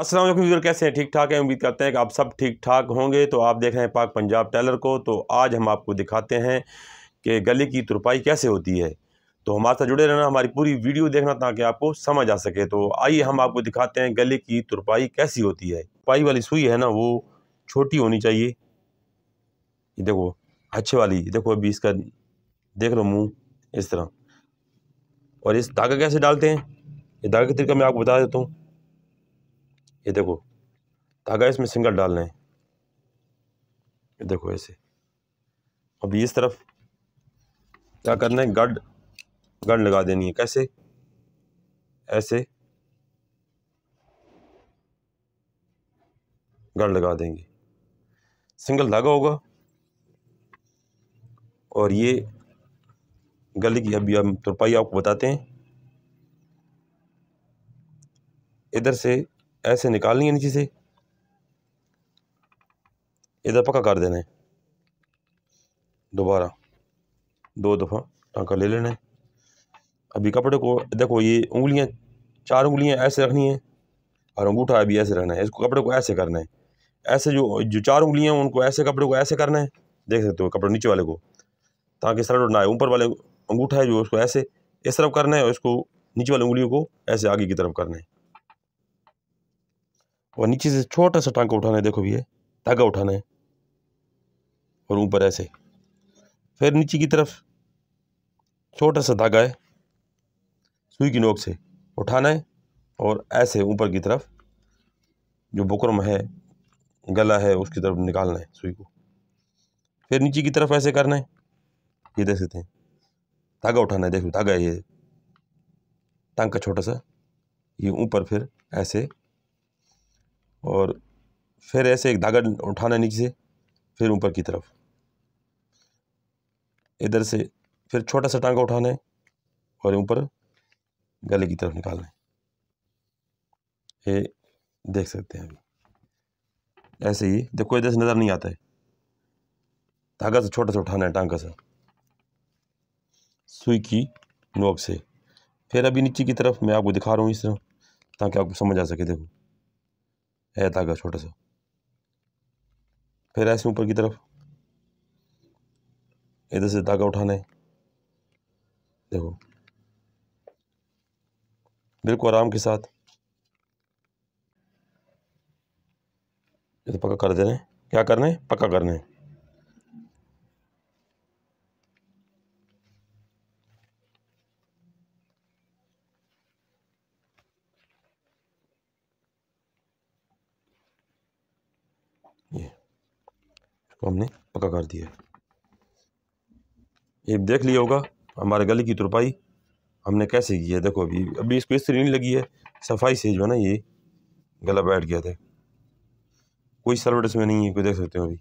Aslam user कैसे हैं ठीक ठाक हैं उम्मीद करते हैं कि आप सब ठीक ठाक होंगे तो आप देख रहे हैं पाक पंजाब टेलर को तो आज हम आपको दिखाते हैं कि गले की तुरपाई कैसे होती है तो हमारे साथ जुड़े रहना हमारी पूरी वीडियो देखना ताकि आपको समझ आ सके तो आइए हम आपको दिखाते हैं गले की तुरपाई कैसी होती है पाई वाली सुई है ना वो छोटी होनी चाहिए देखो अच्छे वाली देखो अभी इसका देख लो मुँह इस तरह और इस धागा कैसे डालते हैं ये धागा के तरीका मैं आपको बता देता हूँ ये देखो धागा इसमें सिंगल डालना है ये देखो ऐसे अब इस तरफ क्या करना है गड गड लगा देनी है कैसे ऐसे गड़ लगा देंगे सिंगल धागा होगा और ये गली की अभी हम तुरपाई आपको बताते हैं इधर से ऐसे निकालनी है नीचे से इधर पक्का कर देना है दोबारा दो दफ़ा टाँका ले लेना है अभी कपड़े को देखो ये उंगलियां चार उंगलियां ऐसे रखनी है और अंगूठा अभी ऐसे रखना है इसको कपड़े को ऐसे करना है ऐसे जो जो चार उंगलियां हैं उनको ऐसे कपड़े को ऐसे करना है देख सकते हो कपड़े नीचे वाले को ताकि सर उठना है ऊपर वाले अंगूठा है जो उसको ऐसे इस तरफ करना है और इसको नीचे वाली उंगलियों को ऐसे आगे की तरफ करना है और नीचे से छोटा सा टांका उठाना है देखो भैया धागा उठाना है और ऊपर ऐसे फिर नीचे की तरफ छोटा सा धागा है सुई की नोक से उठाना है और ऐसे ऊपर की तरफ जो बुकरम है गला है उसकी तरफ निकालना है सुई को फिर नीचे की तरफ ऐसे करना है ये देख सकते हैं धागा उठाना है देखो धागा ये टांका छोटा सा ये ऊपर फिर ऐसे और फिर ऐसे एक धागा उठाना नीचे से फिर ऊपर की तरफ इधर से फिर छोटा सा टांका उठाना है और ऊपर गले की तरफ निकालना है ये देख सकते हैं अभी ऐसे ही देखो इधर से नज़र नहीं आता है धागा से छोटा सा उठाना है टांका सा सुई की नोक से फिर अभी नीचे की तरफ मैं आपको दिखा रहा हूँ इस तरह ताकि आपको समझ आ सके देखो है धागा छोटा सा फिर ऐसे ऊपर की तरफ इधर से धागा उठाना है देखो बिल्कुल आराम के साथ ये तो पक्का कर देना है क्या करना है पक्का करना है ये इसको हमने पक्का कर दिया ये देख लिया होगा हमारे गले की तुरपाई हमने कैसे की है देखो अभी अभी इसको इस नहीं लगी है सफाई से जो है ना ये गला बैठ गया था कोई सर्वट इसमें नहीं है कोई देख सकते हो अभी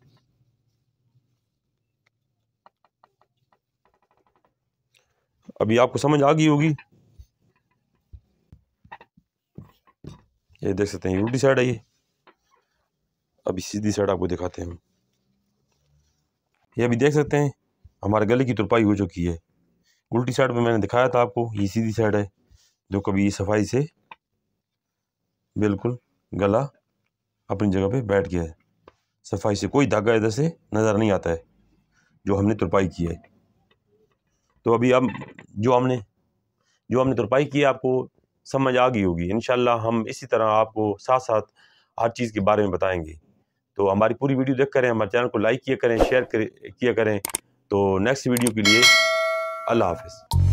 अभी आपको समझ आ गई होगी ये देख सकते हैं यूटी साइड है ये अभी सीधी साइड आपको दिखाते हैं ये अभी देख सकते हैं हमारे गले की तुरपाई हो चुकी है उल्टी साइड में मैंने दिखाया था आपको ये सीधी साइड है जो कभी ये सफाई से बिल्कुल गला अपनी जगह पे बैठ गया है सफाई से कोई धागा इधर से नज़र नहीं आता है जो हमने तुरपाई की है तो अभी अब जो हमने जो हमने तुरपाई की है आपको समझ आ गई होगी इन हम इसी तरह आपको साथ साथ हर चीज़ के बारे में बताएंगे तो हमारी पूरी वीडियो देख करें हमारे चैनल को लाइक किया करें शेयर किया करें तो नेक्स्ट वीडियो के लिए अल्लाह हाफिज़